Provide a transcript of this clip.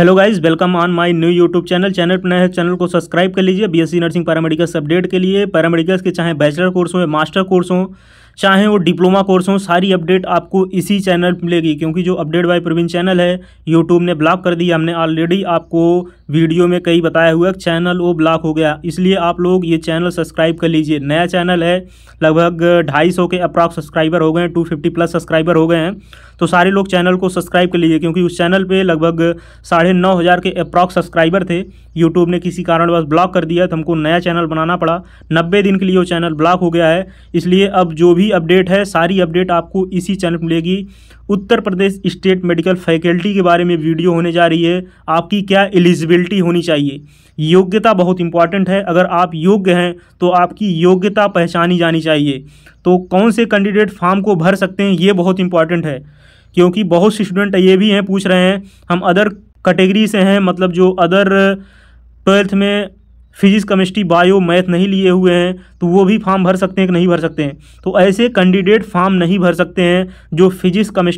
hello guys welcome on my new YouTube channel channel पर नए channel को subscribe कर लीजिए बीएससी नर्सिंग पैरामेडिकल्स अपडेट के लिए पैरामेडिकल्स के चाहे बैचलर कोर्स हो मास्टर कोर्स हो चाहे वो डिप्लोमा कोर्स हो सारी अपडेट आपको इसी चैनल पर मिलेगी क्योंकि जो अपडेट बाय प्रवीण चैनल है यूट्यूब ने ब्लॉक कर दिया हमने ऑलरेडी आपको वीडियो में कई बताया हुआ चैनल वो ब्लॉक हो गया इसलिए आप लोग ये चैनल सब्सक्राइब कर लीजिए नया चैनल है लगभग ढाई सौ के अप्रॉक्स सब्सक्राइबर हो गए हैं टू फिफ्टी प्लस सब्सक्राइबर हो गए हैं तो सारे लोग चैनल को सब्सक्राइब कर लीजिए क्योंकि उस चैनल पर लगभग साढ़े नौ हज़ार के अप्रॉक्स सब्सक्राइबर थे यूट्यूब ने किसी कारणवश ब्लॉक कर दिया तो हमको नया चैनल बनाना पड़ा नब्बे दिन के लिए वो चैनल ब्लॉक हो गया है इसलिए अब जो भी भी अपडेट है सारी अपडेट आपको इसी चैनल पर मिलेगी Uttar Pradesh state medical faculty के बारे में वीडियो होने जा रही है आपकी क्या एलिजिबिलिटी होनी चाहिए योग्यता बहुत इंपॉर्टेंट है अगर आप योग्य हैं तो आपकी योग्यता पहचानी जानी चाहिए तो कौन से कैंडिडेट फॉर्म को भर सकते हैं ये बहुत इंपॉर्टेंट है क्योंकि बहुत से स्टूडेंट ये भी हैं पूछ रहे हैं हम अदर कैटेगरी से हैं मतलब जो अदर ट्वेल्थ में फिजिक्स केमिस्ट्री बायो मैथ नहीं लिए हुए हैं तो वो भी फॉर्म भर सकते हैं कि नहीं भर सकते हैं तो ऐसे कैंडिडेट फॉर्म नहीं भर सकते हैं जो फिजिक्स केमिस्ट्री